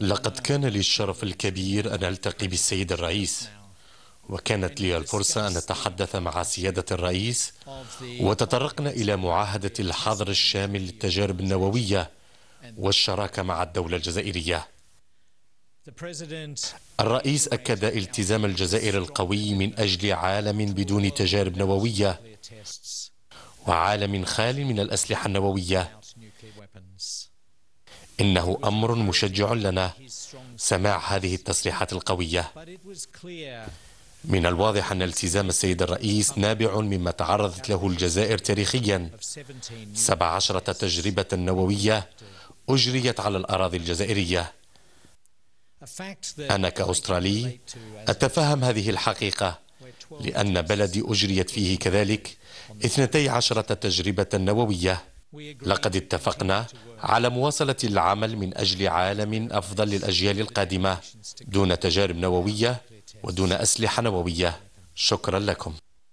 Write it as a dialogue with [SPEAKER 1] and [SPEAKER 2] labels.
[SPEAKER 1] لقد كان لي الشرف الكبير أن ألتقي بالسيد الرئيس وكانت لي الفرصة أن أتحدث مع سيادة الرئيس وتطرقنا إلى معاهدة الحظر الشامل للتجارب النووية والشراكة مع الدولة الجزائرية الرئيس أكد التزام الجزائر القوي من أجل عالم بدون تجارب نووية وعالم خال من الأسلحة النووية إنه أمر مشجع لنا سماع هذه التصريحات القوية من الواضح أن التزام السيد الرئيس نابع مما تعرضت له الجزائر تاريخيا سبع عشرة تجربة نووية أجريت على الأراضي الجزائرية أنا كأسترالي أتفهم هذه الحقيقة لأن بلدي أجريت فيه كذلك اثنتي عشرة تجربة نووية لقد اتفقنا على مواصلة العمل من أجل عالم أفضل للأجيال القادمة دون تجارب نووية ودون أسلحة نووية شكرا لكم